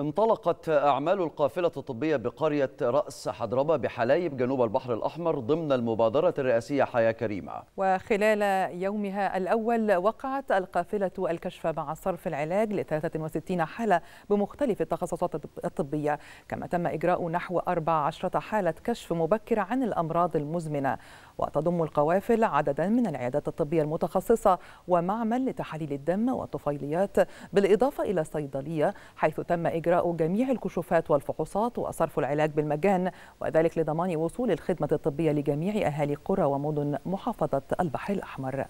انطلقت أعمال القافلة الطبية بقرية رأس حضربة بحلايب جنوب البحر الأحمر ضمن المبادرة الرئاسية حياة كريمة وخلال يومها الأول وقعت القافلة الكشف مع صرف العلاج ل 63 حالة بمختلف التخصصات الطبية كما تم إجراء نحو 14 حالة كشف مبكر عن الأمراض المزمنة وتضم القوافل عددا من العيادات الطبية المتخصصة ومعمل لتحاليل الدم والطفيليات بالإضافة إلى صيدلية حيث تم إجراء إجراء جميع الكشوفات والفحوصات وصرف العلاج بالمجان وذلك لضمان وصول الخدمة الطبية لجميع أهالي قرى ومدن محافظة البحر الأحمر